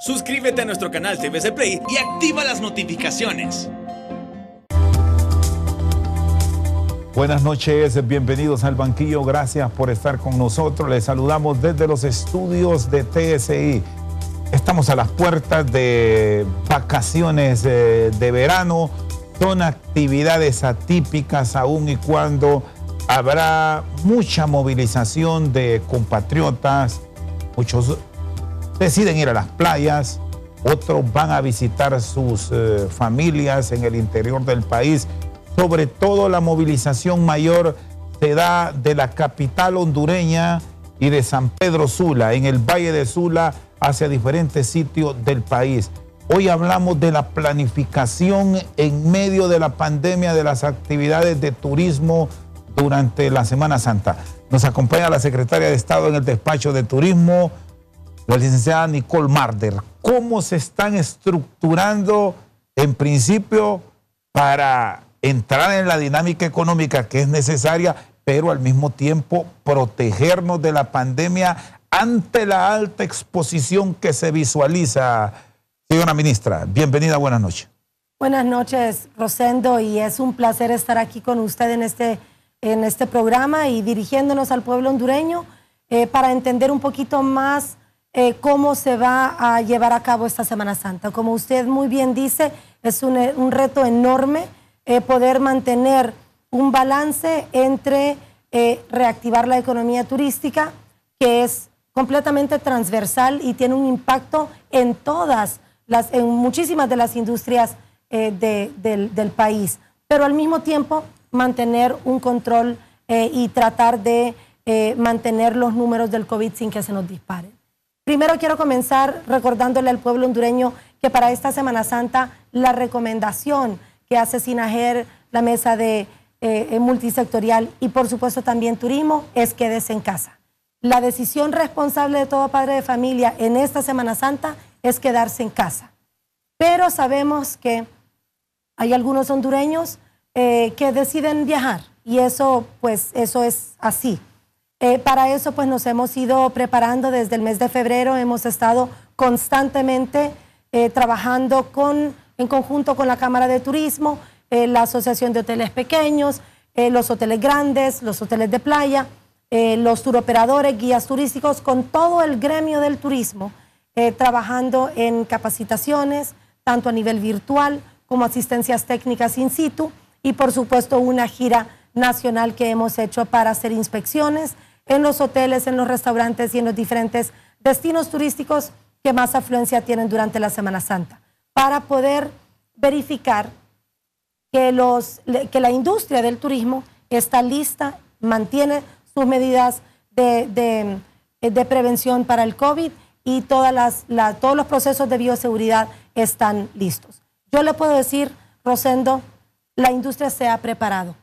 Suscríbete a nuestro canal TVC Play y activa las notificaciones. Buenas noches, bienvenidos al banquillo, gracias por estar con nosotros. Les saludamos desde los estudios de TSI. Estamos a las puertas de vacaciones eh, de verano, son actividades atípicas aún y cuando habrá mucha movilización de compatriotas, muchos deciden ir a las playas, otros van a visitar sus eh, familias en el interior del país. Sobre todo la movilización mayor se da de la capital hondureña y de San Pedro Sula, en el Valle de Sula, hacia diferentes sitios del país. Hoy hablamos de la planificación en medio de la pandemia de las actividades de turismo durante la Semana Santa. Nos acompaña la secretaria de Estado en el despacho de Turismo, la licenciada Nicole Marder, cómo se están estructurando en principio para entrar en la dinámica económica que es necesaria, pero al mismo tiempo protegernos de la pandemia ante la alta exposición que se visualiza. Señora ministra, bienvenida, buenas noches. Buenas noches, Rosendo, y es un placer estar aquí con usted en este, en este programa y dirigiéndonos al pueblo hondureño eh, para entender un poquito más eh, cómo se va a llevar a cabo esta Semana Santa. Como usted muy bien dice, es un, eh, reto enorme eh, poder mantener un balance entre reactivar la economía turística, que es completamente transversal y tiene un impacto en todas las, en muchísimas de las industrias del, país, pero al mismo tiempo mantener un control y tratar de mantener los números del COVID sin que se nos disparen. Primero quiero comenzar recordándole al pueblo hondureño que para esta Semana Santa la recomendación que hace Sinajer, la mesa de eh, eh, multisectorial y por supuesto también turismo es quédese en casa. La decisión responsable de todo padre de familia en esta Semana Santa es quedarse en casa. Pero sabemos que hay algunos hondureños eh, que deciden viajar y eso pues eso es así. Eh, para eso pues nos hemos ido preparando desde el mes de febrero, hemos estado constantemente eh, trabajando con, en conjunto con la Cámara de Turismo, eh, la Asociación de Hoteles Pequeños, los hoteles grandes, los hoteles de playa, los turoperadores, guías turísticos, con todo el gremio del turismo, trabajando en capacitaciones, tanto a nivel virtual como asistencias técnicas in situ y por supuesto una gira nacional que hemos hecho para hacer inspecciones en los hoteles, en los restaurantes y en los diferentes destinos turísticos que más afluencia tienen durante la Semana Santa, para poder verificar que, los, que la industria del turismo está lista, mantiene sus medidas de, prevención para el COVID y todas las, todos los procesos de bioseguridad están listos. Yo le puedo decir, Rosendo, la industria se ha preparado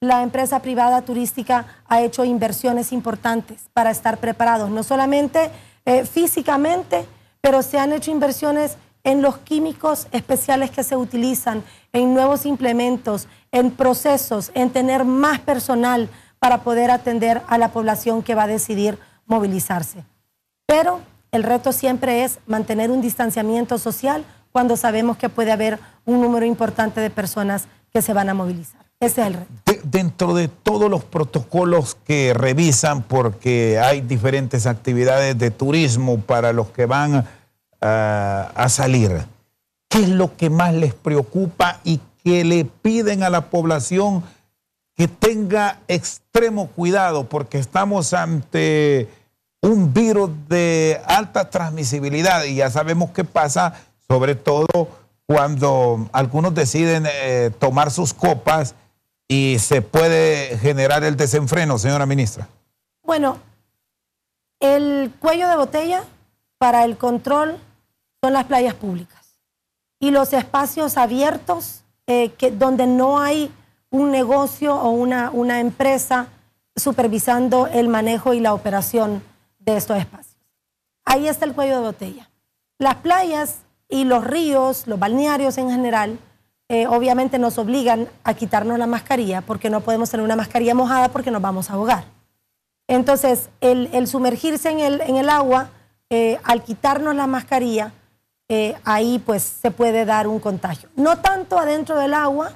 la empresa privada turística ha hecho inversiones importantes para estar preparados, no solamente eh, físicamente, pero se han hecho inversiones en los químicos especiales que se utilizan, en nuevos implementos, en procesos, en tener más personal para poder atender a la población que va a decidir movilizarse. Pero el reto siempre es mantener un distanciamiento social cuando sabemos que puede haber un número importante de personas que se van a movilizar dentro de todos los protocolos que revisan, porque hay diferentes actividades de turismo para los que van eh, a salir, ¿qué es lo que más les preocupa y que le piden a la población que tenga extremo cuidado? Porque estamos ante un virus de alta transmisibilidad y ya sabemos qué pasa, sobre todo cuando algunos deciden eh, tomar sus copas y se puede generar el desenfreno, señora ministra? Bueno, el cuello de botella para el control son las playas públicas y los espacios abiertos eh, que, donde no hay un negocio o una, una empresa supervisando el manejo y la operación de estos espacios. Ahí está el cuello de botella. Las playas y los ríos, los balnearios en general, eh, obviamente nos obligan a quitarnos la mascarilla porque no podemos tener una mascarilla mojada porque nos vamos a ahogar. Entonces, el, sumergirse en el, agua, eh, al quitarnos la mascarilla, eh, ahí pues se puede dar un contagio. No tanto adentro del agua,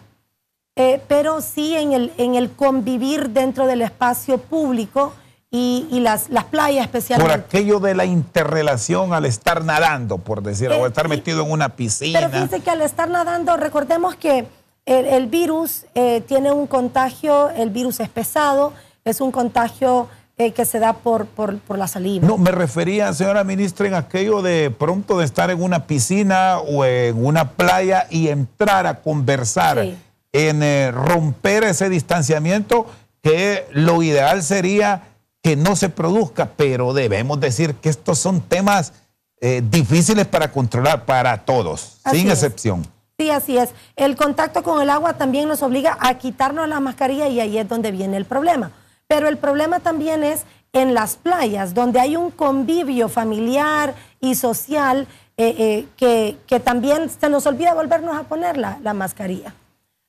pero sí en el convivir dentro del espacio público y, las, las, playas especialmente. Por aquello de la interrelación al estar nadando, por decirlo, o eh, estar metido en una piscina. Pero fíjense que al estar nadando, recordemos que el, virus eh, tiene un contagio, el virus es pesado, es un contagio eh, que se da por, la saliva. No, me refería, señora ministra, en aquello de pronto de estar en una piscina o en una playa y entrar a conversar, en romper ese distanciamiento, que lo ideal sería que no se produzca, pero debemos decir que estos son temas eh, difíciles para controlar para todos, sin excepción. Sí, así es. El contacto con el agua también nos obliga a quitarnos la mascarilla y ahí es donde viene el problema. Pero el problema también es en las playas, donde hay un convivio familiar y social eh, eh, que, también se nos olvida volvernos a poner la, mascarilla.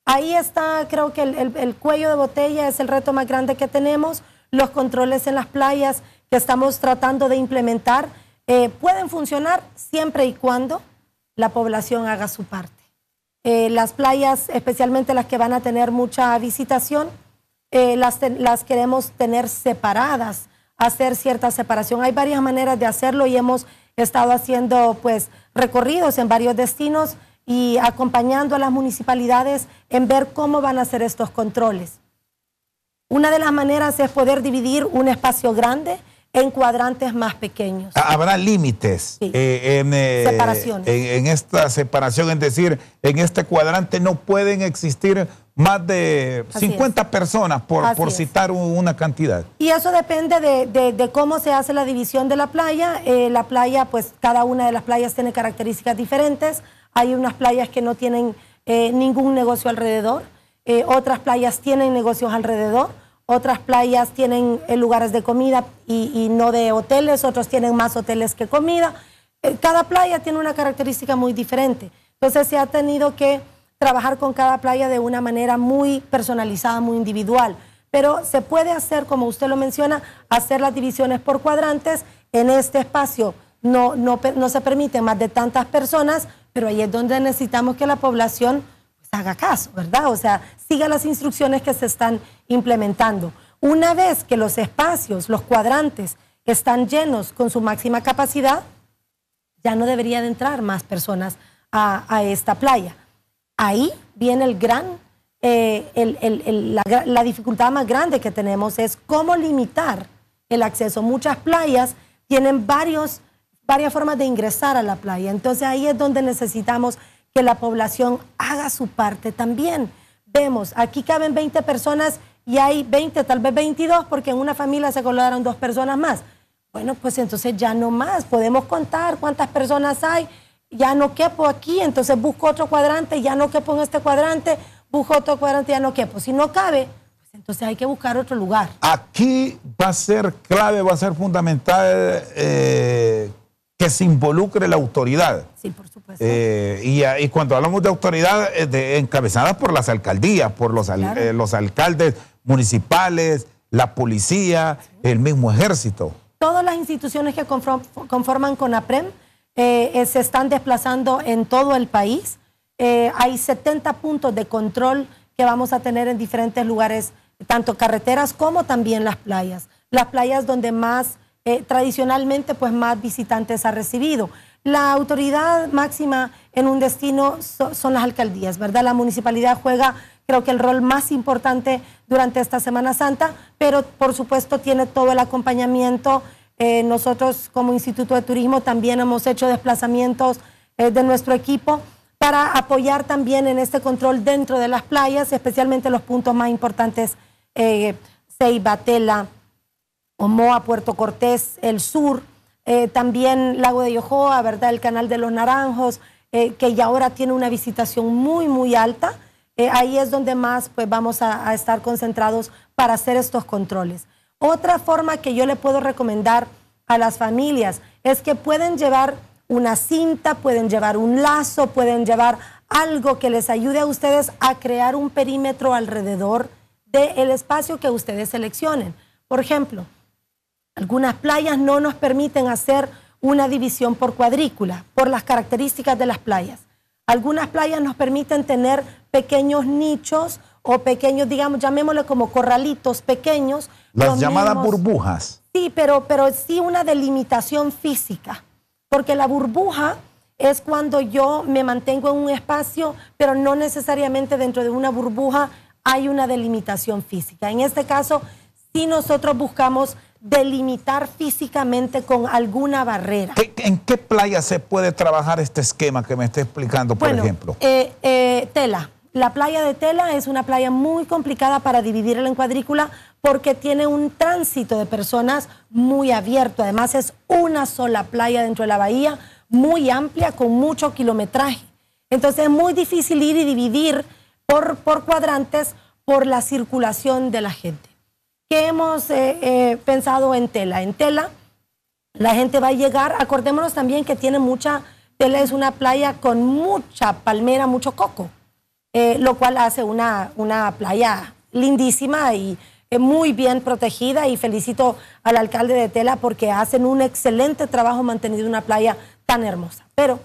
Ahí está, creo que el cuello de botella es el reto más grande que tenemos los controles en las playas que estamos tratando de implementar eh, pueden funcionar siempre y cuando la población haga su parte. Eh, las playas, especialmente las que van a tener mucha visitación, eh, las, las queremos tener separadas, hacer cierta separación. Hay varias maneras de hacerlo y hemos estado haciendo pues recorridos en varios destinos y acompañando a las municipalidades en ver cómo van a hacer estos controles. Una de las maneras es poder dividir un espacio grande en cuadrantes más pequeños. Ah, ¿Habrá límites eh, eh, en, esta separación? Es decir, en este cuadrante no pueden existir más de 50 personas, por, por citar una cantidad. Y eso depende de, cómo se hace la división de la playa. Eh, la playa, pues cada una de las playas tiene características diferentes. Hay unas playas que no tienen ningún negocio alrededor, otras playas tienen negocios alrededor otras playas tienen eh, lugares de comida y, no de hoteles, otros tienen más hoteles que comida. Eh, cada playa tiene una característica muy diferente. Entonces se ha tenido que trabajar con cada playa de una manera muy personalizada, muy individual. Pero se puede hacer, como usted lo menciona, hacer las divisiones por cuadrantes. En este espacio no, no, no se permite más de tantas personas, pero ahí es donde necesitamos que la población haga caso, ¿verdad? O sea, siga las instrucciones que se están implementando. Una vez que los espacios, los cuadrantes, están llenos con su máxima capacidad, ya no debería de entrar más personas a, esta playa. Ahí viene el gran, eh, la, dificultad más grande que tenemos es cómo limitar el acceso. Muchas playas tienen varios, varias formas de ingresar a la playa, entonces ahí es donde necesitamos que la población haga su parte también. Vemos, aquí caben 20 personas y hay 20, tal vez 22, porque en una familia se colocaron dos personas más. Bueno, pues entonces ya no más, podemos contar cuántas personas hay, ya no quepo aquí, entonces busco otro cuadrante, ya no quepo en este cuadrante, busco otro cuadrante, ya no quepo. Si no cabe, pues entonces hay que buscar otro lugar. Aquí va a ser clave, va a ser fundamental eh, que se involucre la autoridad. Sí, por eh, y, cuando hablamos de autoridades eh, encabezadas por las alcaldías, por los, eh, alcaldes municipales, la policía, el mismo ejército. Todas las instituciones que conforman CONAPREM APREM se están desplazando en todo el país. hay 70 puntos de control que vamos a tener en diferentes lugares, tanto carreteras como también las playas. Las playas donde más tradicionalmente pues más visitantes ha recibido. La autoridad máxima en un destino son las alcaldías, ¿verdad? La municipalidad juega creo que el rol más importante durante esta Semana Santa, pero por supuesto tiene todo el acompañamiento. Eh, nosotros como Instituto de Turismo también hemos hecho desplazamientos eh, de nuestro equipo para apoyar también en este control dentro de las playas, especialmente los puntos más importantes, eh, Omoa, Puerto Cortés, el sur, eh, también Lago de Yojoa, ¿verdad? El Canal de los Naranjos, eh, que ya ahora tiene una visitación muy, muy alta. Eh, ahí es donde más pues, vamos a, estar concentrados para hacer estos controles. Otra forma que yo le puedo recomendar a las familias es que pueden llevar una cinta, pueden llevar un lazo, pueden llevar algo que les ayude a ustedes a crear un perímetro alrededor del espacio que ustedes seleccionen. Por ejemplo, algunas playas no nos permiten hacer una división por cuadrícula, por las características de las playas. Algunas playas nos permiten tener pequeños nichos o pequeños, digamos, llamémosle como corralitos pequeños. Las llamadas burbujas. Sí, pero, pero sí una delimitación física, porque la burbuja es cuando yo me mantengo en un espacio, pero no necesariamente dentro de una burbuja hay una delimitación física. En este caso, si nosotros buscamos delimitar físicamente con alguna barrera. ¿En qué playa se puede trabajar este esquema que me está explicando, por ejemplo? Eh, eh, tela. La playa de Tela es una playa muy complicada para dividirla en cuadrícula porque tiene un tránsito de personas muy abierto. Además es una sola playa dentro de la bahía, muy amplia, con mucho kilometraje. Entonces es muy difícil ir y dividir por, por cuadrantes por la circulación de la gente. ¿Qué hemos eh, eh, pensado en tela? En tela, la gente va a llegar, acordémonos también que tiene mucha, tela es una playa con mucha palmera, mucho coco, eh, lo cual hace una, una playa lindísima y muy bien protegida y felicito al alcalde de Tela porque hacen un excelente trabajo manteniendo una playa tan hermosa. Pero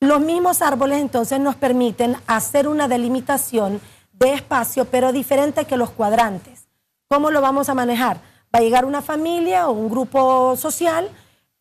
los mismos árboles entonces nos permiten hacer una delimitación de espacio, pero diferente que los cuadrantes. ¿Cómo lo vamos a manejar? Va a llegar una familia o un grupo social,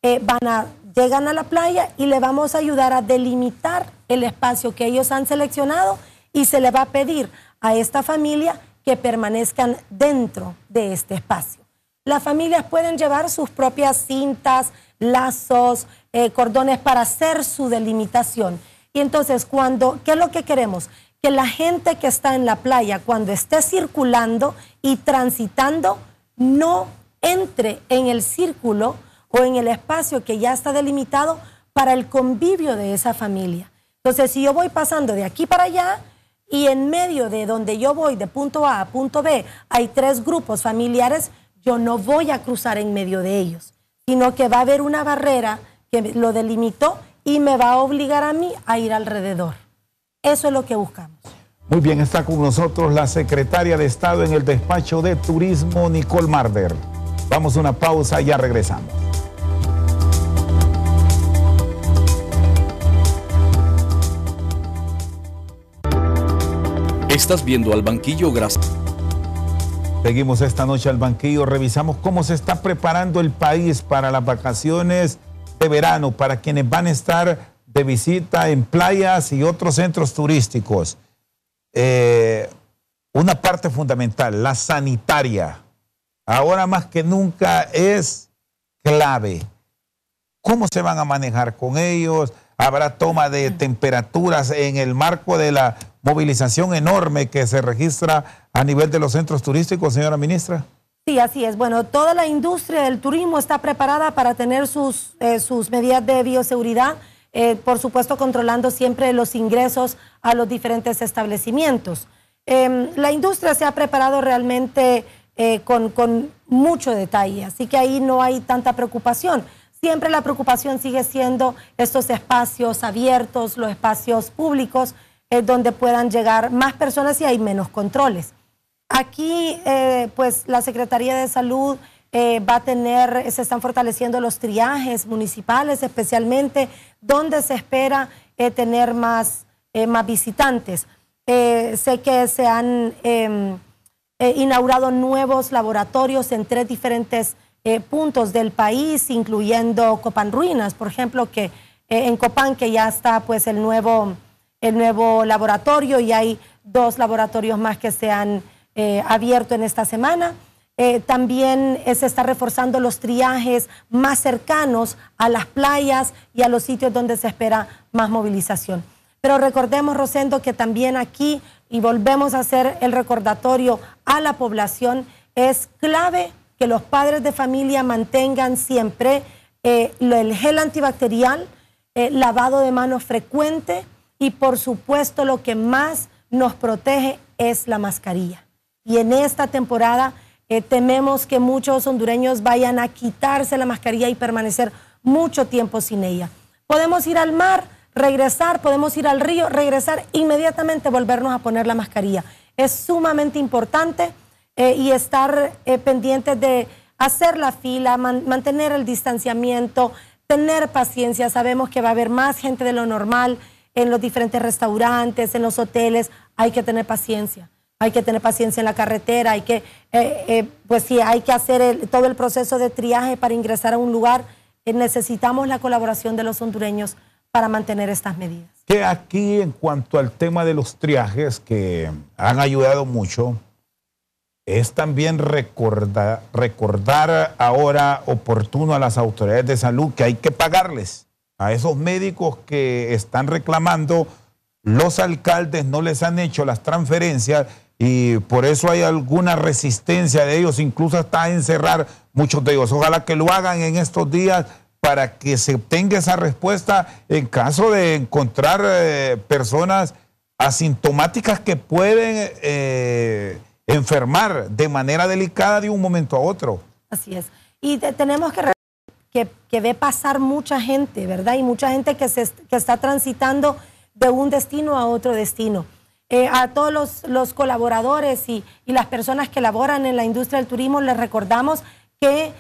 eh, van a, llegan a la playa y le vamos a ayudar a delimitar el espacio que ellos han seleccionado y se le va a pedir a esta familia que permanezcan dentro de este espacio. Las familias pueden llevar sus propias cintas, lazos, eh, cordones para hacer su delimitación. Y entonces, cuando, ¿qué es lo que queremos? Que la gente que está en la playa, cuando esté circulando y transitando no entre en el círculo o en el espacio que ya está delimitado para el convivio de esa familia. Entonces, si yo voy pasando de aquí para allá y en medio de donde yo voy, de punto A a punto B, hay tres grupos familiares, yo no voy a cruzar en medio de ellos, sino que va a haber una barrera que lo delimitó y me va a obligar a mí a ir alrededor. Eso es lo que buscamos. Muy bien, está con nosotros la secretaria de Estado en el despacho de Turismo, Nicole Marder. Vamos a una pausa, y ya regresamos. Estás viendo al banquillo gracias. Seguimos esta noche al banquillo, revisamos cómo se está preparando el país para las vacaciones de verano, para quienes van a estar de visita en playas y otros centros turísticos. Eh, una parte fundamental, la sanitaria, ahora más que nunca es clave. ¿Cómo se van a manejar con ellos? Habrá toma de temperaturas en el marco de la movilización enorme que se registra a nivel de los centros turísticos, señora ministra. Sí, así es. Bueno, toda la industria del turismo está preparada para tener sus, eh, sus medidas de bioseguridad eh, por supuesto controlando siempre los ingresos a los diferentes establecimientos. Em, la industria se ha preparado realmente eh, con, mucho detalle, así que ahí no hay tanta preocupación. Siempre la preocupación sigue siendo estos espacios abiertos, los espacios públicos, eh, donde puedan llegar más personas y hay menos controles. Aquí, pues la Secretaría de Salud va a tener, se están fortaleciendo los triajes municipales, especialmente ¿Dónde se espera eh, tener más, eh, más visitantes. Eh, sé que se han em, inaugurado nuevos laboratorios en tres diferentes puntos del país, incluyendo Copán Ruinas, por ejemplo, que en Copán que ya está pues el nuevo laboratorio y hay dos laboratorios más que se han abierto en esta semana. Eh, también se está reforzando los triajes más cercanos a las playas y a los sitios donde se espera más movilización. Pero recordemos, Rosendo, que también aquí, y volvemos a hacer el recordatorio a la población, es clave que los padres de familia mantengan siempre eh, el gel antibacterial, eh, lavado de manos frecuente y por supuesto lo que más nos protege es la mascarilla. Y en esta temporada eh, tememos que muchos hondureños vayan a quitarse la mascarilla y permanecer mucho tiempo sin ella. Podemos ir al mar, regresar, podemos ir al río, regresar, inmediatamente volvernos a poner la mascarilla. Es sumamente importante eh, y estar eh, pendientes de hacer la fila, mantener el distanciamiento, tener paciencia. Sabemos que va a haber más gente de lo normal en los diferentes restaurantes, en los hoteles. Hay que tener paciencia hay que tener paciencia en la carretera, hay que, eh, eh, pues sí, hay que hacer todo el proceso de triaje para ingresar a un lugar. Eh, necesitamos la colaboración de los hondureños para mantener estas medidas. Que aquí en cuanto al tema de los triajes que han ayudado mucho, es también recordar, recordar ahora oportuno a las autoridades de salud que hay que pagarles a esos médicos que están reclamando, los alcaldes no les han hecho las transferencias y por eso hay alguna resistencia de ellos, incluso hasta encerrar muchos de ellos. Ojalá que lo hagan en estos días para que se obtenga esa respuesta en caso de encontrar eh, personas asintomáticas que pueden eh, enfermar de manera delicada de un momento a otro. Así es. Y tenemos que, que, que, ve pasar mucha gente, ¿verdad? Y mucha gente que, se, que está transitando de un destino a otro destino. Eh, a todos los, colaboradores y, las personas que laboran en la industria del turismo, les recordamos que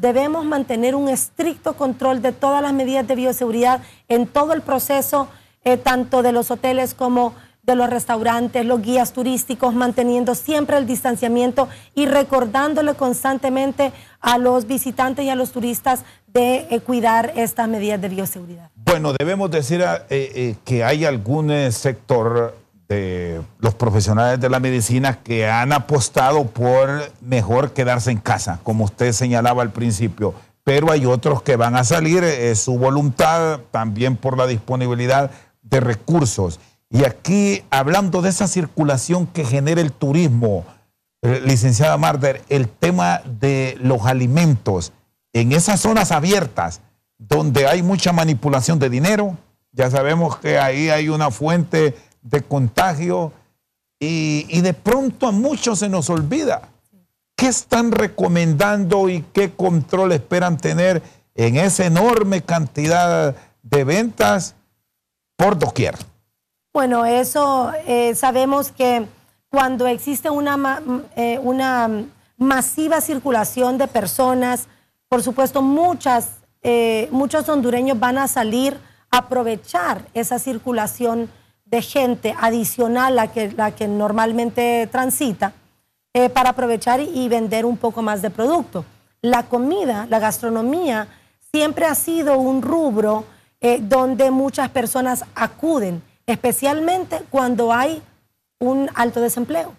debemos mantener un estricto control de todas las medidas de bioseguridad en todo el proceso, eh, tanto de los hoteles como de los restaurantes, los guías turísticos, manteniendo siempre el distanciamiento y recordándole constantemente a los visitantes y a los turistas de eh, cuidar estas medidas de bioseguridad. Bueno, debemos decir que hay algún sector de los profesionales de la medicina que han apostado por mejor quedarse en casa, como usted señalaba al principio, pero hay otros que van a salir, su voluntad también por la disponibilidad de recursos. Y aquí, hablando de esa circulación que genera el turismo, eh, licenciada Marder, el tema de los alimentos en esas zonas abiertas donde hay mucha manipulación de dinero, ya sabemos que ahí hay una fuente de contagio y, de pronto a muchos se nos olvida. ¿Qué están recomendando y qué control esperan tener en esa enorme cantidad de ventas por doquier? Bueno, eso eh, sabemos que cuando existe una, eh, una masiva circulación de personas, por supuesto muchas, eh, muchos hondureños van a salir a aprovechar esa circulación de gente adicional a la que normalmente transita eh, para aprovechar y vender un poco más de producto. La comida, la gastronomía, siempre ha sido un rubro eh, donde muchas personas acuden, especialmente cuando hay un alto desempleo.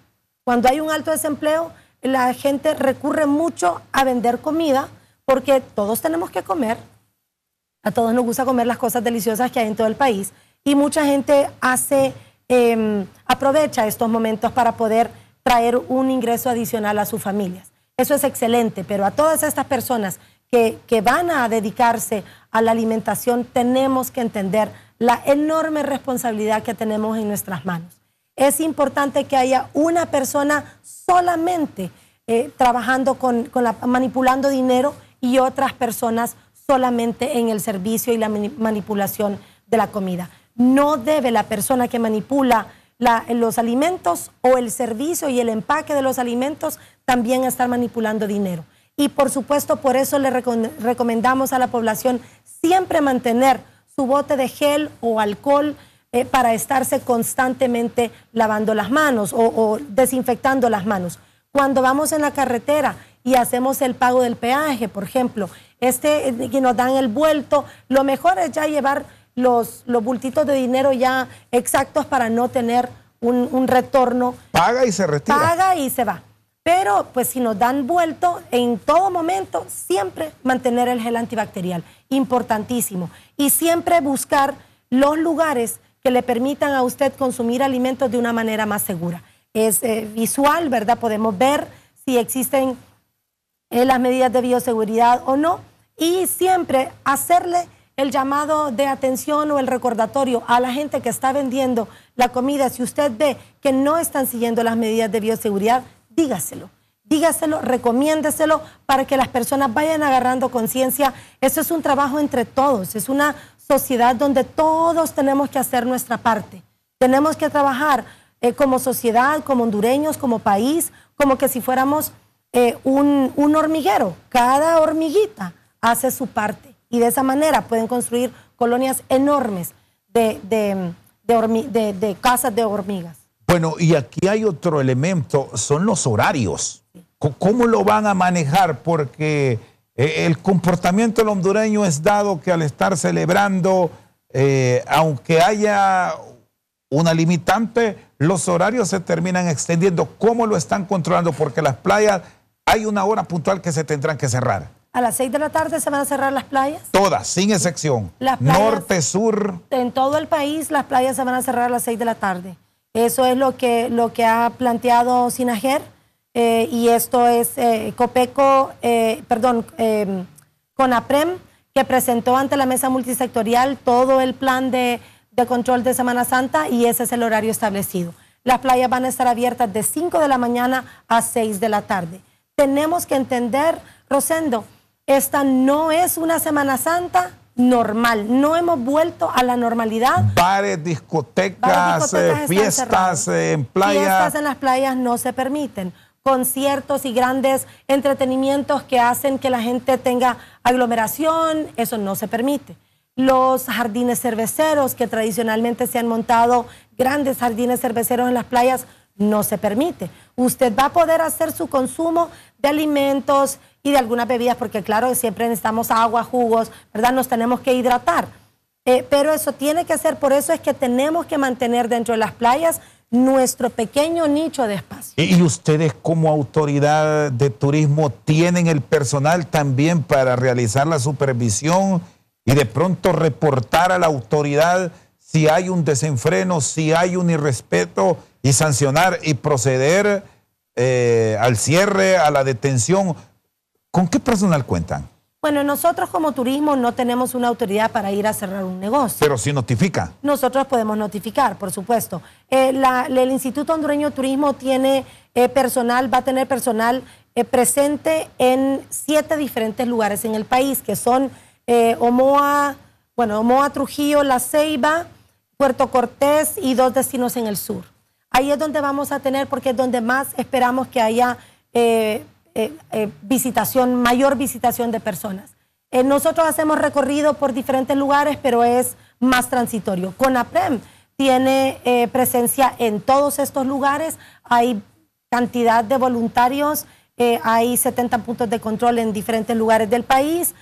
Cuando hay un alto desempleo, la gente recurre mucho a vender comida porque todos tenemos que comer, a todos nos gusta comer las cosas deliciosas que hay en todo el país y mucha gente hace, em, aprovecha estos momentos para poder traer un ingreso adicional a sus familias. Eso es excelente, pero a todas estas personas que, van a dedicarse a la alimentación tenemos que entender la enorme responsabilidad que tenemos en nuestras manos. Es importante que haya una persona solamente eh, trabajando con, la, manipulando dinero y otras personas solamente en el servicio y la manipulación de la comida no debe la persona que manipula los alimentos o el servicio y el empaque de los alimentos también estar manipulando dinero. Y por supuesto, por eso le recomendamos a la población siempre mantener su bote de gel o alcohol eh, para estarse constantemente lavando las manos o, desinfectando las manos. Cuando vamos en la carretera y hacemos el pago del peaje, por ejemplo, este eh, que nos dan el vuelto, lo mejor es ya llevar los, los bultitos de dinero ya exactos para no tener un, retorno. Paga y se retira. Paga y se va. Pero pues si nos dan vuelto, en todo momento, siempre mantener el gel antibacterial, importantísimo. Y siempre buscar los lugares que le permitan a usted consumir alimentos de una manera más segura. Es eh, visual, ¿verdad? Podemos ver si existen eh, las medidas de bioseguridad o no. Y siempre hacerle el llamado de atención o el recordatorio a la gente que está vendiendo la comida, si usted ve que no están siguiendo las medidas de bioseguridad, dígaselo. Dígaselo, recomiéndeselo para que las personas vayan agarrando conciencia. Eso es un trabajo entre todos, es una sociedad donde todos tenemos que hacer nuestra parte. Tenemos que trabajar eh, como sociedad, como hondureños, como país, como que si fuéramos eh, un, un hormiguero. Cada hormiguita hace su parte. Y de esa manera pueden construir colonias enormes de, de, casas de hormigas. Bueno, y aquí hay otro elemento, son los horarios. ¿Cómo lo van a manejar? Porque eh, el comportamiento del hondureño es dado que al estar celebrando, eh, aunque haya una limitante, los horarios se terminan extendiendo. ¿Cómo lo están controlando? Porque las playas hay una hora puntual que se tendrán que cerrar. A las 6 de la tarde se van a cerrar las playas. Todas, sin excepción. Norte, sur. En todo el país las playas se van a cerrar a las 6 de la tarde. Eso es lo que, lo que ha planteado Sinajer eh, y esto es eh, Copeco, eh, perdón, em, Conaprem, que presentó ante la mesa multisectorial todo el plan de, control de Semana Santa y ese es el horario establecido. Las playas van a estar abiertas de 5 de la mañana a 6 de la tarde. Tenemos que entender, Rosendo, esta no es una Semana Santa normal. No hemos vuelto a la normalidad. Bares, discotecas, eh, fiestas eh, en playas. Fiestas en las playas no se permiten. Conciertos y grandes entretenimientos que hacen que la gente tenga aglomeración, eso no se permite. Los jardines cerveceros, que tradicionalmente se han montado grandes jardines cerveceros en las playas, no se permite. Usted va a poder hacer su consumo de alimentos y de algunas bebidas, porque claro, siempre necesitamos agua, jugos, ¿verdad? Nos tenemos que hidratar. Eh, pero eso tiene que hacer, por eso es que tenemos que mantener dentro de las playas nuestro pequeño nicho de espacio. ¿Y ustedes como autoridad de turismo tienen el personal también para realizar la supervisión y de pronto reportar a la autoridad si hay un desenfreno, si hay un irrespeto y sancionar y proceder eh, al cierre, a la detención. ¿Con qué personal cuentan? Bueno, nosotros como turismo no tenemos una autoridad para ir a cerrar un negocio. Pero si notifica. Nosotros podemos notificar, por supuesto. Eh, el Instituto Hondureño de Turismo tiene eh, personal, va a tener personal presente en siete diferentes lugares en el país, que son Omoa, bueno, Omoa, Trujillo, La Ceiba, Puerto Cortés y dos destinos en el sur ahí es donde vamos a tener, porque es donde más esperamos que haya eh, eh, eh, visitación, mayor visitación de personas. nosotros hacemos recorrido por diferentes lugares, pero es más transitorio. CONAPREM tiene presencia en todos estos lugares, hay cantidad de voluntarios, hay 70 puntos de control en diferentes lugares del país,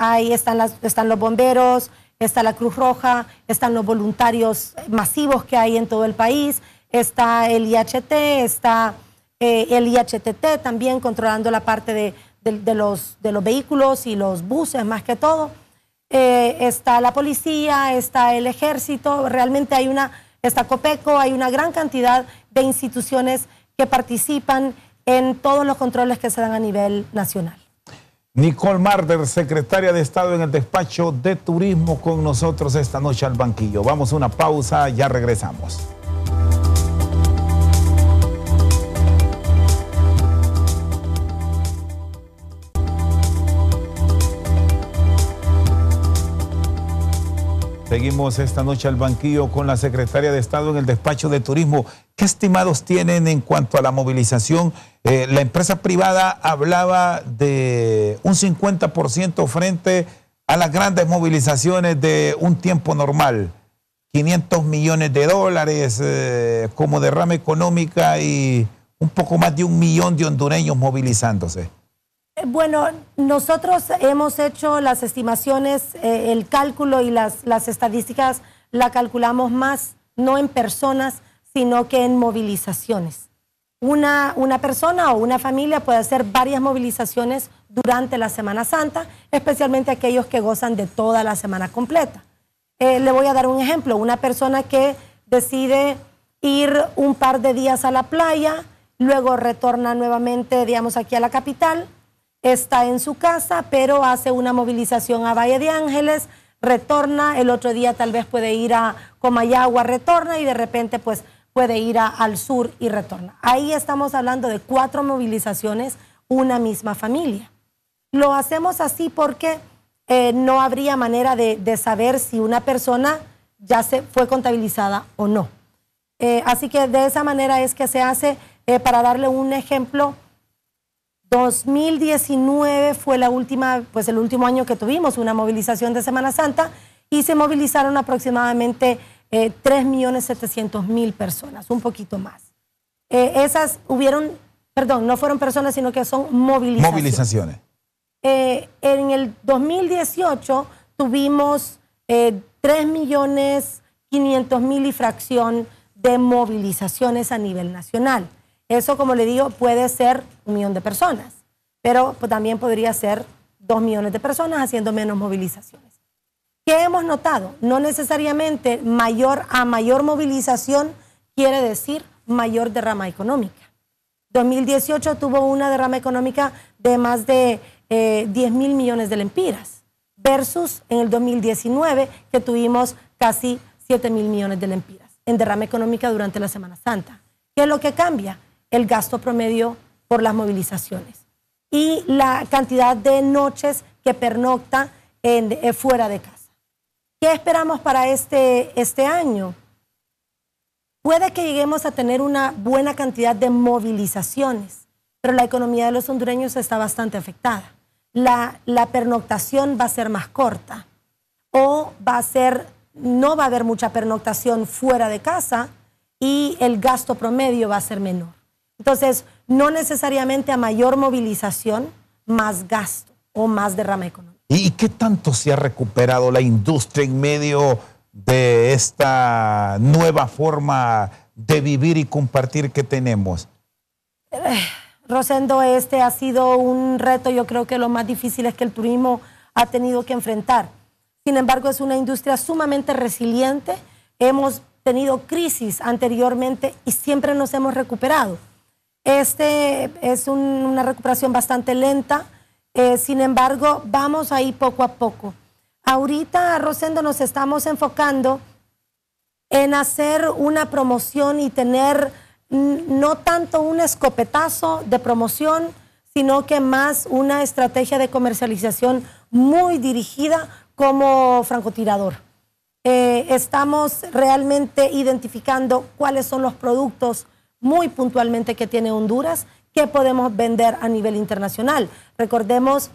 ahí están, están los bomberos, está la Cruz Roja, están los voluntarios masivos que hay en todo el país, está el IHT, está eh, el IHTT también controlando la parte de, los, de los vehículos y los buses más que todo. Eh, está la policía, está el ejército, realmente hay una, está Copeco, hay una gran cantidad de instituciones que participan en todos los controles que se dan a nivel nacional. Nicole Marder, secretaria de Estado en el despacho de Turismo, con nosotros esta noche al banquillo. Vamos a una pausa, ya regresamos. Seguimos esta noche al banquillo con la secretaria de Estado en el despacho de turismo. ¿Qué estimados tienen en cuanto a la movilización? Eh, la empresa privada hablaba de un 50% frente a las grandes movilizaciones de un tiempo normal. 500 millones de dólares eh, como derrama económica y un poco más de un millón de hondureños movilizándose. Eh, bueno, nosotros hemos hecho las estimaciones, eh, el cálculo y las, estadísticas la calculamos más no en personas, sino que en movilizaciones. Una, persona o una familia puede hacer varias movilizaciones durante la Semana Santa, especialmente aquellos que gozan de toda la semana completa. Eh, le voy a dar un ejemplo, una persona que decide ir un par de días a la playa, luego retorna nuevamente, digamos, aquí a la capital, está en su casa, pero hace una movilización a Valle de Ángeles, retorna, el otro día tal vez puede ir a Comayagua, retorna y de repente pues puede ir al sur y retorna. Ahí estamos hablando de cuatro movilizaciones, una misma familia. Lo hacemos así porque eh, no habría manera de, saber si una persona ya se fue contabilizada o no. Eh, así que de esa manera es que se hace, eh, para darle un ejemplo, 2019 fue la última, pues el último año que tuvimos una movilización de Semana Santa y se movilizaron aproximadamente eh, 3.700.000 personas, un poquito más. Eh, esas hubieron, perdón, no fueron personas, sino que son movilizaciones. Movilizaciones. Eh, en el 2018 tuvimos 3.500.000 eh, y fracción de movilizaciones a nivel nacional. Eso, como le digo, puede ser un millón de personas, pero pues, también podría ser dos millones de personas haciendo menos movilizaciones. ¿Qué hemos notado? No necesariamente mayor a mayor movilización quiere decir mayor derrama económica. 2018 tuvo una derrama económica de más de 10 eh, mil millones de lempiras, versus en el 2019 que tuvimos casi 7 mil millones de lempiras en derrama económica durante la Semana Santa. ¿Qué es lo que cambia? el gasto promedio por las movilizaciones y la cantidad de noches que pernocta eh, fuera de casa. ¿Qué esperamos para este, este año? Puede que lleguemos a tener una buena cantidad de movilizaciones, pero la economía de los hondureños está bastante afectada. La, la pernoctación va a ser más corta o va a ser, no va a haber mucha pernoctación fuera de casa y el gasto promedio va a ser menor. Entonces, no necesariamente a mayor movilización, más gasto o más derrama económica. ¿Y qué tanto se ha recuperado la industria en medio de esta nueva forma de vivir y compartir que tenemos? Eh, Rosendo, este ha sido un reto, yo creo que lo más difícil es que el turismo ha tenido que enfrentar. Sin embargo, es una industria sumamente resiliente. Hemos tenido crisis anteriormente y siempre nos hemos recuperado. Este es una recuperación bastante lenta, eh, sin embargo, vamos ahí poco a poco. Ahorita, Rosendo, nos estamos enfocando en hacer una promoción y tener no tanto un escopetazo de promoción, sino que más una estrategia de comercialización muy dirigida como francotirador. Eh, estamos realmente identificando cuáles son los productos muy puntualmente que tiene Honduras, que podemos vender a nivel internacional. Recordemos,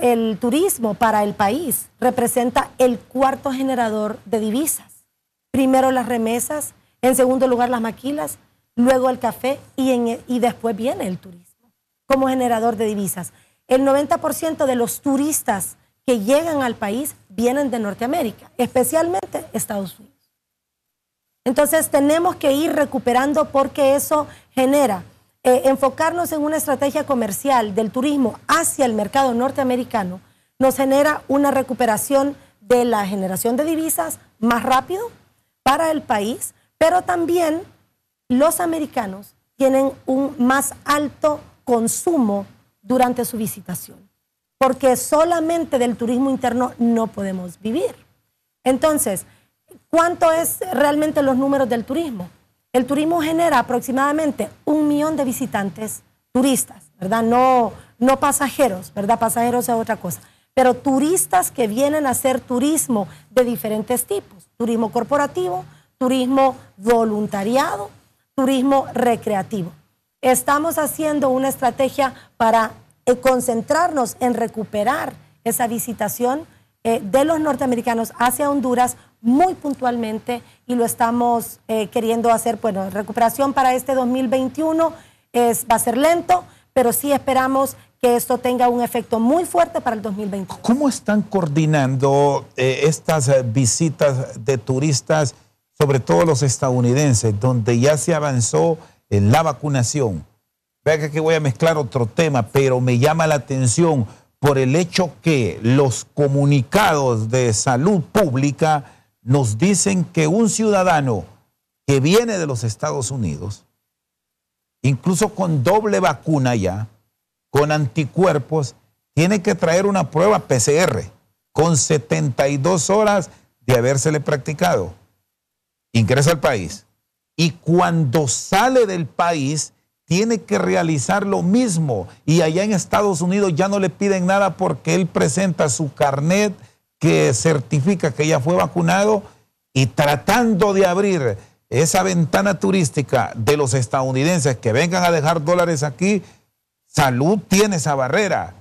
el turismo para el país representa el cuarto generador de divisas. Primero las remesas, en segundo lugar las maquilas, luego el café y, y después viene el turismo como generador de divisas. El 90% de los turistas que llegan al país vienen de Norteamérica, especialmente Estados Unidos. Entonces tenemos que ir recuperando porque eso genera eh, enfocarnos en una estrategia comercial del turismo hacia el mercado norteamericano nos genera una recuperación de la generación de divisas más rápido para el país, pero también los americanos tienen un más alto consumo durante su visitación, porque solamente del turismo interno no podemos vivir. Entonces, ¿Cuánto es realmente los números del turismo? El turismo genera aproximadamente un millón de visitantes turistas, ¿verdad? No, no pasajeros, ¿verdad? Pasajeros es otra cosa. Pero turistas que vienen a hacer turismo de diferentes tipos. Turismo corporativo, turismo voluntariado, turismo recreativo. Estamos haciendo una estrategia para eh, concentrarnos en recuperar esa visitación eh, de los norteamericanos hacia Honduras muy puntualmente y lo estamos eh, queriendo hacer. Bueno, recuperación para este 2021 es, va a ser lento, pero sí esperamos que esto tenga un efecto muy fuerte para el 2021. ¿Cómo están coordinando eh, estas visitas de turistas, sobre todo los estadounidenses, donde ya se avanzó en la vacunación? Vea que aquí voy a mezclar otro tema, pero me llama la atención por el hecho que los comunicados de salud pública nos dicen que un ciudadano que viene de los Estados Unidos, incluso con doble vacuna ya, con anticuerpos, tiene que traer una prueba PCR con 72 horas de habérsele practicado. Ingresa al país. Y cuando sale del país, tiene que realizar lo mismo. Y allá en Estados Unidos ya no le piden nada porque él presenta su carnet que certifica que ya fue vacunado y tratando de abrir esa ventana turística de los estadounidenses que vengan a dejar dólares aquí, salud tiene esa barrera.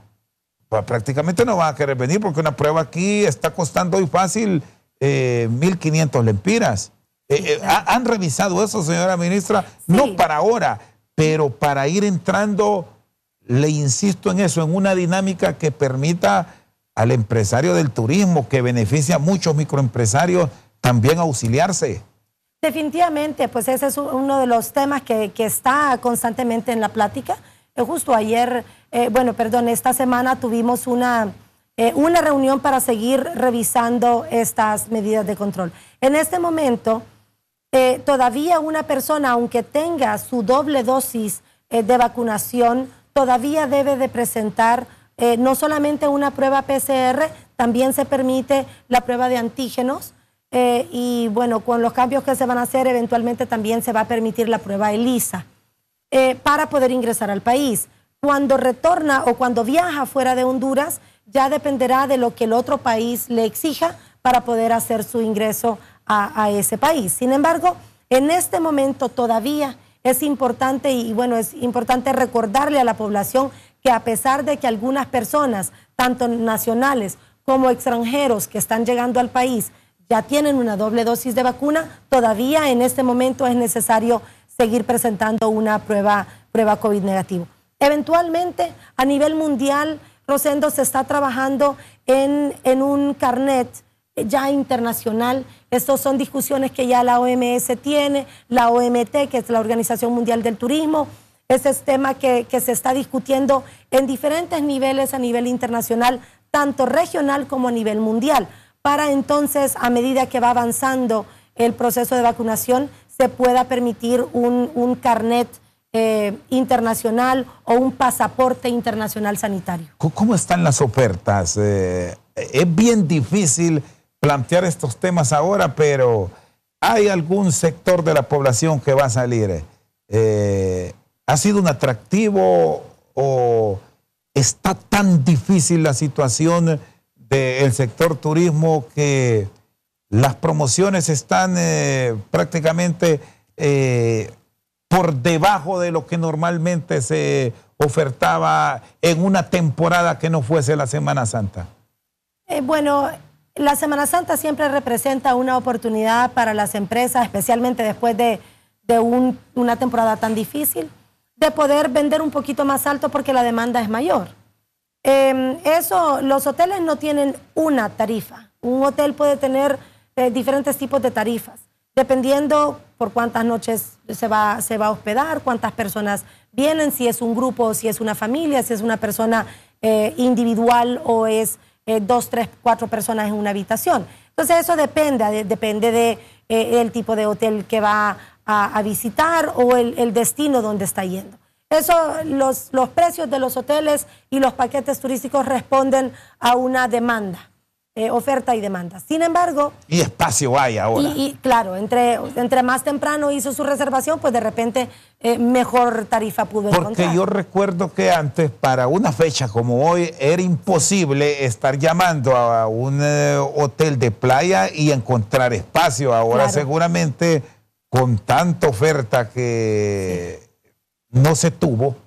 Pues prácticamente no van a querer venir porque una prueba aquí está costando hoy fácil 1.500 eh, lempiras. Eh, eh, ¿Han revisado eso, señora ministra? No para ahora pero para ir entrando, le insisto en eso, en una dinámica que permita al empresario del turismo, que beneficia a muchos microempresarios, también auxiliarse. Definitivamente, pues ese es uno de los temas que, está constantemente en la plática. Eh, justo ayer, eh, bueno, perdón, esta semana tuvimos una, eh, una reunión para seguir revisando estas medidas de control. En este momento, eh, todavía una persona, aunque tenga su doble dosis eh, de vacunación, todavía debe de presentar eh, no solamente una prueba PCR, también se permite la prueba de antígenos. y bueno, con los cambios que se van a hacer, eventualmente también se va a permitir la prueba ELISA para poder ingresar al país. Cuando retorna o cuando viaja fuera de Honduras, ya dependerá de lo que el otro país le exija para poder hacer su ingreso a, ese país. Sin embargo, en este momento todavía es importante y bueno, es importante recordarle a la población que a pesar de que algunas personas, tanto nacionales como extranjeros que están llegando al país, ya tienen una doble dosis de vacuna, todavía en este momento es necesario seguir presentando una prueba, prueba COVID negativo. Eventualmente, a nivel mundial, Rosendo se está trabajando en, en un carnet ya internacional. Estas son discusiones que ya la OMS tiene, la OMT, que es la Organización Mundial del Turismo. Ese es tema que, se está discutiendo en diferentes niveles a nivel internacional, tanto regional como a nivel mundial, para entonces, a medida que va avanzando el proceso de vacunación, se pueda permitir un, carnet eh, internacional o un pasaporte internacional sanitario. ¿Cómo están las ofertas? Eh, es bien difícil plantear estos temas ahora, pero hay algún sector de la población que va a salir. Eh, ¿Ha sido un atractivo o está tan difícil la situación del sector turismo que las promociones están eh, prácticamente eh, por debajo de lo que normalmente se ofertaba en una temporada que no fuese la Semana Santa? bueno, la Semana Santa siempre representa una oportunidad para las empresas, especialmente después de, una temporada tan difícil, de poder vender un poquito más alto porque la demanda es mayor. Em, eso, los hoteles no tienen una tarifa. Un hotel puede tener eh, diferentes tipos de tarifas, dependiendo por cuántas noches se va, se va a hospedar, cuántas personas vienen, si es un grupo, si es una familia, si es una persona eh, individual o es eh, dos, tres, cuatro personas en una habitación. Entonces eso depende, depende de eh, el tipo de hotel que va a, visitar o el, el, destino donde está yendo. Eso, los, los precios de los hoteles y los paquetes turísticos responden a una demanda. Eh, oferta y demanda. Sin embargo... Y espacio hay ahora. Y, claro, entre, entre más temprano hizo su reservación, pues de repente eh, mejor tarifa pudo encontrar. Porque yo recuerdo que antes, para una fecha como hoy, era imposible estar llamando a un eh, hotel de playa y encontrar espacio. Ahora seguramente con tanta oferta que no se tuvo.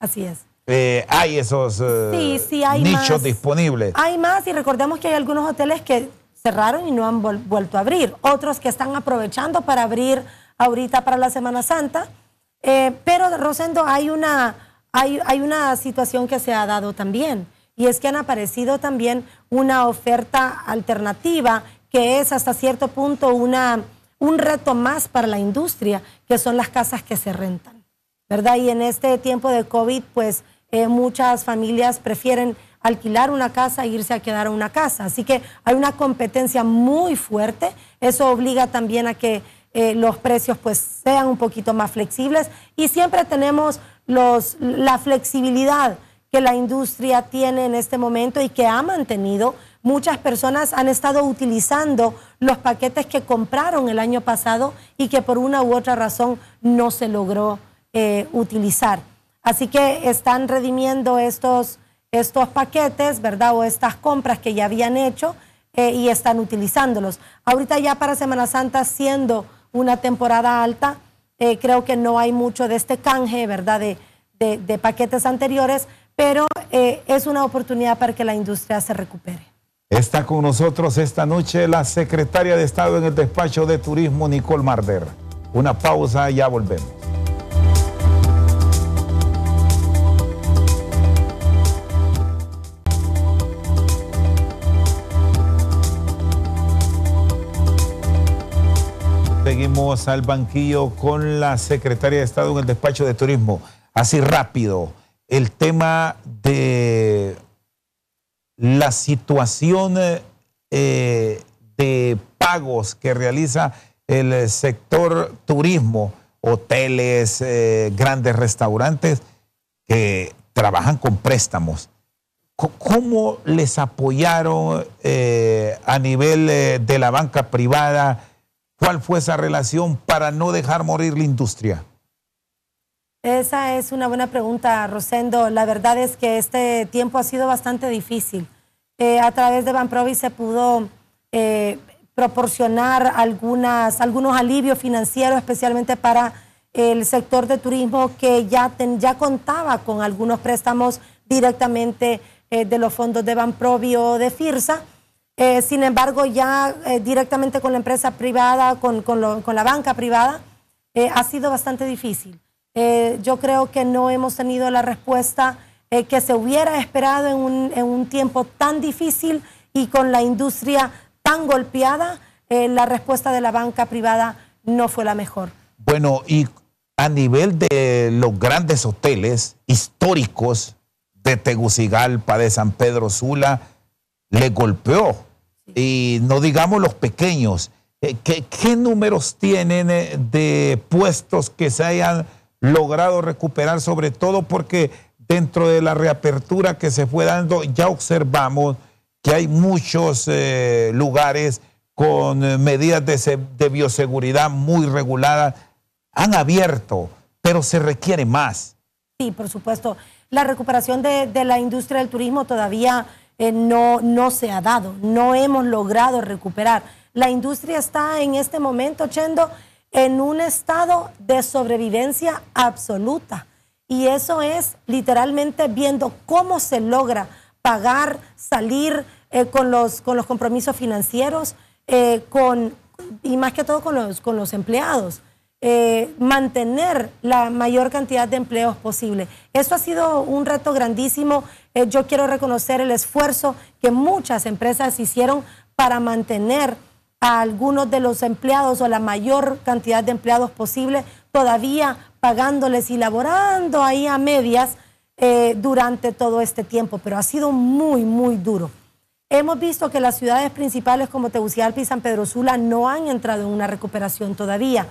Así es. Eh, hay esos eh, hay nichos disponibles. Hay más y recordemos que hay algunos hoteles que cerraron y no han vuelto a abrir, otros que están aprovechando para abrir ahorita para la Semana Santa, eh, pero Rosendo, hay una, hay, hay una situación que se ha dado también y es que han aparecido también una oferta alternativa que es hasta cierto punto una, un reto más para la industria, que son las casas que se rentan, ¿verdad? Y en este tiempo de COVID, pues eh, muchas familias prefieren alquilar una casa e irse a quedar a una casa. Así que hay una competencia muy fuerte. Eso obliga también a que eh, los precios pues sean un poquito más flexibles y siempre tenemos los, la flexibilidad que la industria tiene en este momento y que ha mantenido. Muchas personas han estado utilizando los paquetes que compraron el año pasado y que por una u otra razón no se logró eh, utilizar. Así que están redimiendo estos, estos paquetes, ¿verdad? O estas compras que ya habían hecho eh, y están utilizándolos. Ahorita ya para Semana Santa, siendo una temporada alta, eh, creo que no hay mucho de este canje, ¿verdad? De, paquetes anteriores, pero eh, es una oportunidad para que la industria se recupere. Está con nosotros esta noche la secretaria de Estado en el despacho de Turismo, Nicole Marder. Una pausa, ya volvemos. seguimos al banquillo con la secretaria de Estado en el despacho de turismo. Así rápido, el tema de la situación eh, de pagos que realiza el sector turismo, hoteles, eh, grandes restaurantes que trabajan con préstamos. ¿Cómo les apoyaron eh, a nivel de la banca privada? cuál fue esa relación para no dejar morir la industria? Esa es una buena pregunta, Rosendo. La verdad es que este tiempo ha sido bastante difícil. Eh, a través de Banprovi se pudo eh, proporcionar algunas, algunos alivios financieros, especialmente para el sector de turismo que ya, contaba con algunos préstamos directamente eh, de los fondos de Banprovi o de FIRSA eh, sin embargo, ya eh, directamente con la empresa privada, con, la banca privada, eh, ha sido bastante difícil. yo creo que no hemos tenido la respuesta que se hubiera esperado en un, en un, tiempo tan difícil y con la industria tan golpeada, la respuesta de la banca privada no fue la mejor. Bueno, y a nivel de los grandes hoteles históricos de Tegucigalpa, de San Pedro Sula, le golpeó. Y no digamos los pequeños. Eh, ¿Qué, números tienen eh, de puestos que se hayan logrado recuperar? Sobre todo porque dentro de la reapertura que se fue dando, ya observamos que hay muchos eh, lugares con medidas de, bioseguridad muy reguladas. Han abierto, pero se requiere más. Sí, por supuesto. La recuperación de la industria del turismo todavía eh, no, se ha dado, no hemos logrado recuperar. La industria está en este momento, Chendo, en un estado de sobrevivencia absoluta. Y eso es literalmente viendo cómo se logra pagar, salir eh, con, los, compromisos financieros, eh, y más que todo con los empleados. Eh, mantener la mayor cantidad de empleos posible. Eso ha sido un reto grandísimo. Eh, yo quiero reconocer el esfuerzo que muchas empresas hicieron para mantener a algunos de los empleados o la mayor cantidad de empleados posible todavía pagándoles y laborando ahí a medias eh, durante todo este tiempo, pero ha sido muy, muy duro. Hemos visto que las ciudades principales como Tegucigalpa y San Pedro Sula no han entrado en una recuperación todavía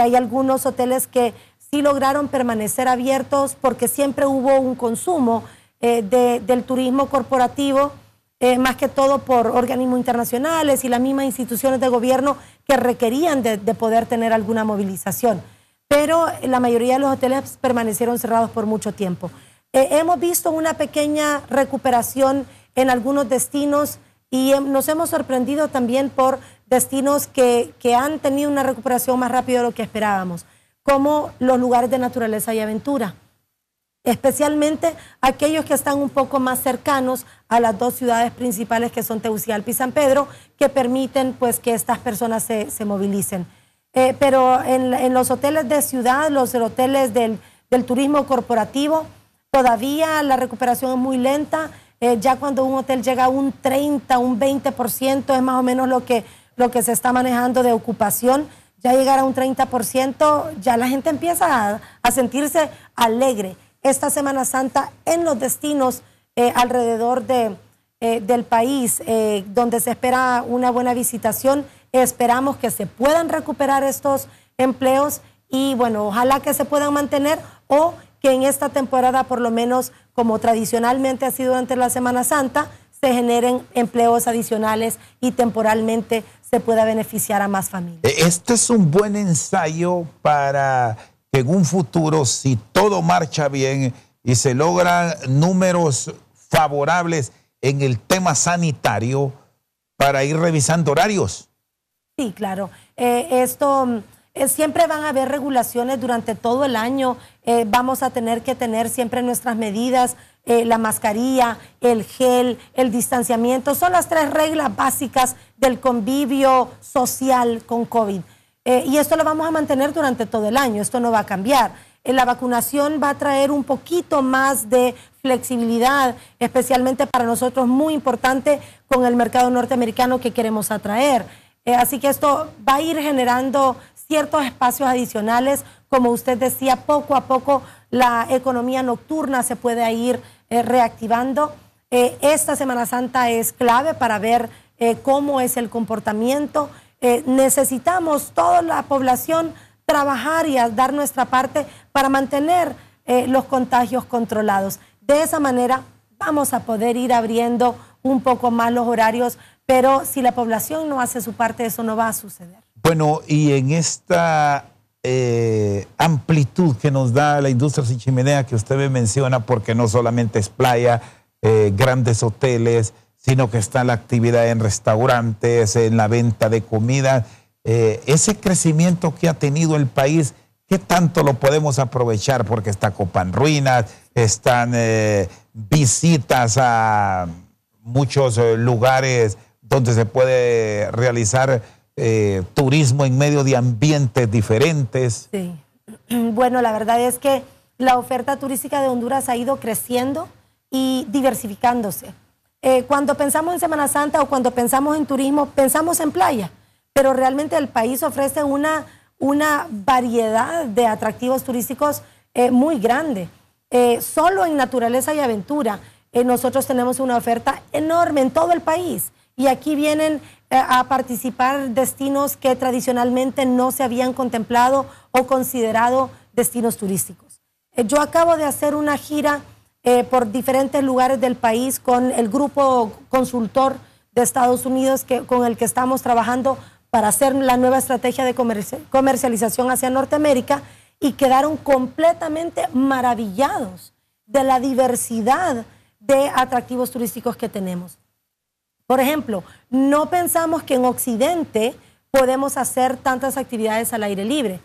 hay algunos hoteles que sí lograron permanecer abiertos porque siempre hubo un consumo eh, del turismo corporativo, eh, más que todo por organismos internacionales y las mismas instituciones de gobierno que requerían de poder tener alguna movilización. Pero la mayoría de los hoteles permanecieron cerrados por mucho tiempo. Eh, hemos visto una pequeña recuperación en algunos destinos y em, nos hemos sorprendido también por destinos que, han tenido una recuperación más rápida de lo que esperábamos, como los lugares de naturaleza y aventura especialmente aquellos que están un poco más cercanos a las dos ciudades principales que son Tegucigalpa y San Pedro, que permiten pues que estas personas se, movilicen. Eh, pero en, los hoteles de ciudad, los hoteles del, turismo corporativo, todavía la recuperación es muy lenta. Eh, ya cuando un hotel llega a un 30, un 20% es más o menos lo que lo que se está manejando de ocupación, ya llegar a un 30%, ya la gente empieza a, sentirse alegre. Esta Semana Santa en los destinos eh, alrededor de, eh, del país, eh, donde se espera una buena visitación, esperamos que se puedan recuperar estos empleos y bueno, ojalá que se puedan mantener o que en esta temporada, por lo menos como tradicionalmente ha sido durante la Semana Santa, se generen empleos adicionales y temporalmente se pueda beneficiar a más familias. E-, este es un buen ensayo para que en un futuro, si todo marcha bien y se logran números favorables en el tema sanitario, para ir revisando horarios. Sí, claro. Eh, esto mm, eh, siempre van a haber regulaciones durante todo el año eh, vamos a tener que tener siempre nuestras medidas, eh, la mascarilla, el gel, el distanciamiento. Son las tres reglas básicas del convivio social con COVID. Eh, y esto lo vamos a mantener durante todo el año, esto no va a cambiar. la vacunación va a traer un poquito más de flexibilidad, especialmente para nosotros muy importante con el mercado norteamericano que queremos atraer. así que esto va a ir generando ciertos espacios adicionales como usted decía, poco a poco la economía nocturna se puede ir eh, reactivando. Eh, esta Semana Santa es clave para ver eh, cómo es el comportamiento. necesitamos toda la población trabajar y dar nuestra parte para mantener los contagios controlados. De esa manera vamos a poder ir abriendo un poco más los horarios, pero si la población no hace su parte, eso no va a suceder. Bueno, y en esta eh, amplitud que nos da la industria sin chimenea que usted me menciona, porque no solamente es playa, eh, grandes hoteles, sino que está la actividad en restaurantes, en la venta de comida. Eh, ese crecimiento que ha tenido el país, ¿qué tanto lo podemos aprovechar? Porque está Copan Ruinas, están visitas a muchos lugares donde se puede realizar eh, turismo en medio de ambientes diferentes. Sí. Bueno, la verdad es que la oferta turística de Honduras ha ido creciendo y diversificándose. Eh, cuando pensamos en Semana Santa o cuando pensamos en turismo, pensamos en playa, pero realmente el país ofrece una, una variedad de atractivos turísticos eh, muy grande. solo en naturaleza y aventura nosotros tenemos una oferta enorme en todo el país y aquí vienen eh, a participar destinos que tradicionalmente no se habían contemplado o considerado destinos turísticos. Eh, yo acabo de hacer una gira eh, por diferentes lugares del país con el grupo consultor de Estados Unidos con el que estamos trabajando para hacer la nueva estrategia de comercialización hacia Norteamérica y quedaron completamente maravillados de la diversidad de atractivos turísticos que tenemos. Por ejemplo, no pensamos que en Occidente podemos hacer tantas actividades al aire libre.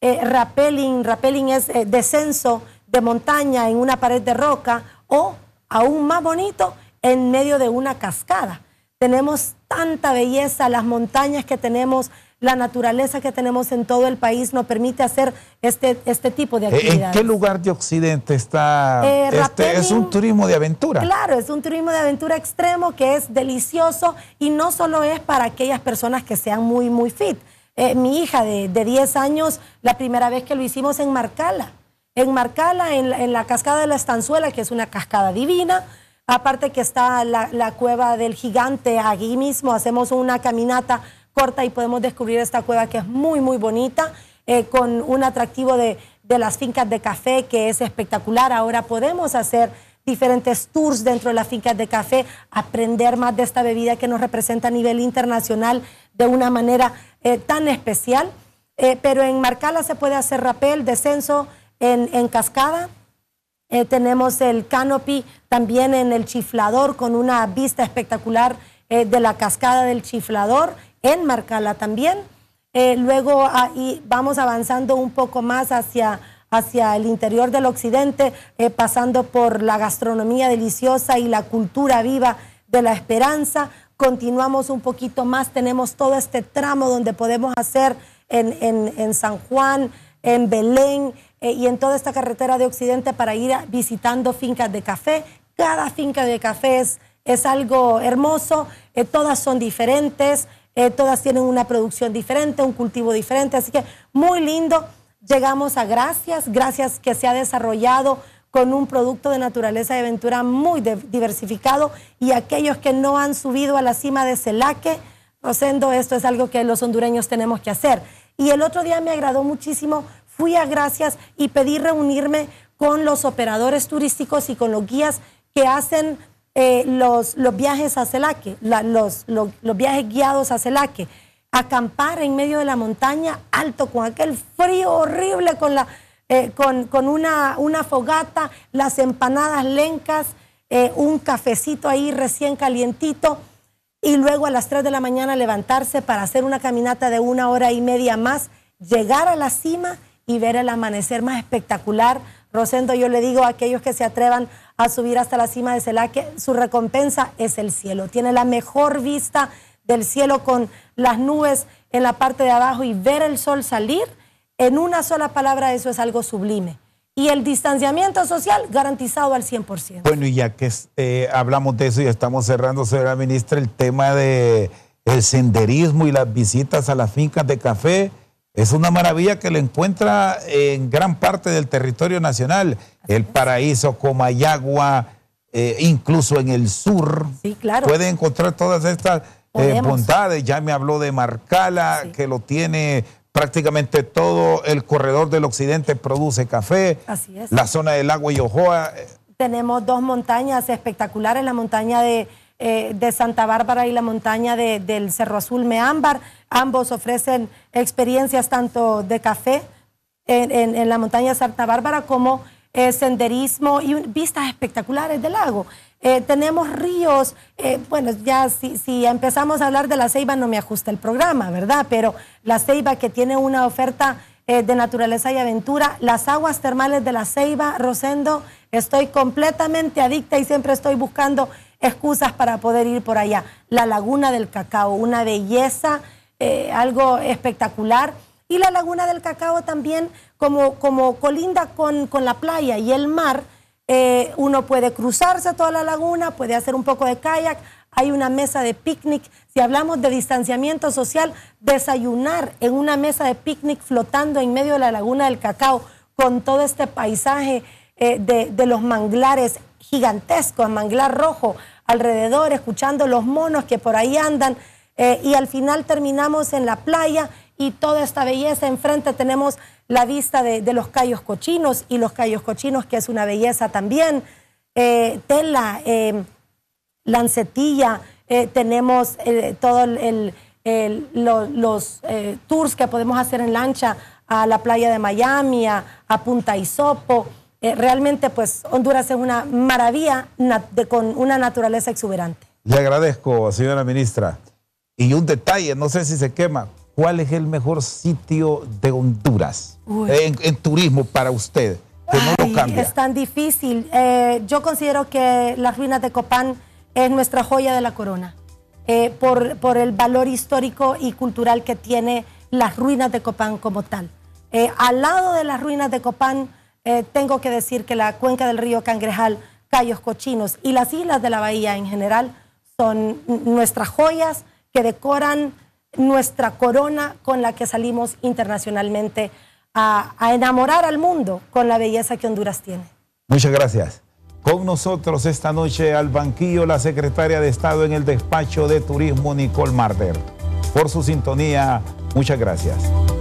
Eh, rappelling, es eh, descenso de montaña en una pared de roca o, aún más bonito, en medio de una cascada. Tenemos tanta belleza, las montañas que tenemos, la naturaleza que tenemos en todo el país nos permite hacer este, este tipo de actividades. ¿En qué lugar de Occidente está? Eh, este, es un turismo de aventura. Claro, es un turismo de aventura extremo que es delicioso y no solo es para aquellas personas que sean muy, muy fit. Eh, mi hija de, 10 años, la primera vez que lo hicimos en Marcala, en Marcala, en, la cascada de la Estanzuela, que es una cascada divina. Aparte que está la, la cueva del gigante, aquí mismo hacemos una caminata corta y podemos descubrir esta cueva que es muy, muy bonita, eh, con un atractivo de, de las fincas de café que es espectacular. Ahora podemos hacer diferentes tours dentro de las fincas de café, aprender más de esta bebida que nos representa a nivel internacional de una manera eh, tan especial. Eh, pero en Marcala se puede hacer rapel, descenso en, cascada. tenemos el canopy también en el chiflador con una vista espectacular de la cascada del chiflador en Marcala también. Eh, luego ahí vamos avanzando un poco más hacia, hacia el interior del occidente, eh, pasando por la gastronomía deliciosa y la cultura viva de la esperanza. Continuamos un poquito más, tenemos todo este tramo donde podemos hacer en, San Juan, en Belén eh, y en toda esta carretera de occidente para ir visitando fincas de café. Cada finca de café es algo hermoso, todas son diferentes. Eh, todas tienen una producción diferente, un cultivo diferente, así que muy lindo. Llegamos a Gracias, Gracias que se ha desarrollado con un producto de naturaleza de aventura muy diversificado y aquellos que no han subido a la cima de Celaque, Rosendo, esto es algo que los hondureños tenemos que hacer. Y el otro día me agradó muchísimo, fui a Gracias y pedí reunirme con los operadores turísticos y con los guías que hacen eh, los, los, viajes a Celaque, los, los, viajes guiados a Celaque, acampar en medio de la montaña alto con aquel frío horrible, con, la, eh, con, con una, una, fogata, las empanadas lencas, eh, un cafecito ahí recién calientito y luego a las 3 de la mañana levantarse para hacer una caminata de una hora y media más, llegar a la cima y ver el amanecer más espectacular Rosendo, yo le digo a aquellos que se atrevan a subir hasta la cima de Celaque, su recompensa es el cielo. Tiene la mejor vista del cielo con las nubes en la parte de abajo y ver el sol salir. En una sola palabra, eso es algo sublime y el distanciamiento social garantizado al 100%. Bueno, y ya que eh, hablamos de eso y estamos cerrando, señora ministra, el tema del senderismo y las visitas a las fincas de café, es una maravilla que le encuentra en gran parte del territorio nacional, el paraíso Comayagua, eh, incluso en el sur. Sí, claro. Puede encontrar todas estas eh, bondades. Ya me habló de Marcala, que lo tiene prácticamente todo el corredor del occidente, produce café. Así es. La zona del agua y Ojoa. Eh, Tenemos dos montañas espectaculares, la montaña de, Santa Bárbara y la montaña del Cerro Azul Meámbar Ambos ofrecen experiencias tanto de café en, la montaña Santa Bárbara como eh, senderismo y vistas espectaculares del lago. Eh, tenemos ríos, eh, bueno, ya si, empezamos a hablar de la ceiba no me ajusta el programa, ¿verdad? Pero la ceiba que tiene una oferta de naturaleza y aventura, las aguas termales de la ceiba, Rosendo, estoy completamente adicta y siempre estoy buscando excusas para poder ir por allá. La laguna del cacao, una belleza eh, algo espectacular. Y la Laguna del Cacao también, como, como colinda con, la playa y el mar, eh, uno puede cruzarse toda la laguna, puede hacer un poco de kayak, hay una mesa de picnic. Si hablamos de distanciamiento social, desayunar en una mesa de picnic flotando en medio de la Laguna del Cacao con todo este paisaje eh, de, de los manglares gigantescos, manglar rojo alrededor, escuchando los monos que por ahí andan eh, y al final terminamos en la playa y toda esta belleza. Enfrente tenemos la vista de, los callos cochinos y los callos cochinos, que es una belleza también. Eh, tela, eh, lancetilla, tenemos todos los tours que podemos hacer en lancha a la playa de Miami, a, Punta Isopo. realmente, pues Honduras es una maravilla con una naturaleza exuberante. Le agradezco, señora ministra. Y un detalle, no sé si se quema, ¿cuál es el mejor sitio de Honduras en, turismo para usted? no lo Es tan difícil. Eh, yo considero que las ruinas de Copán es nuestra joya de la corona, eh, por, el valor histórico y cultural que tiene las ruinas de Copán como tal. Eh, al lado de las ruinas de Copán, tengo que decir que la cuenca del río Cangrejal, Cayos Cochinos y las islas de la bahía en general son nuestras joyas que decoran nuestra corona con la que salimos internacionalmente a, enamorar al mundo con la belleza que Honduras tiene. Muchas gracias. Con nosotros esta noche al banquillo la secretaria de Estado en el despacho de Turismo, Nicole Marder. Por su sintonía, muchas gracias.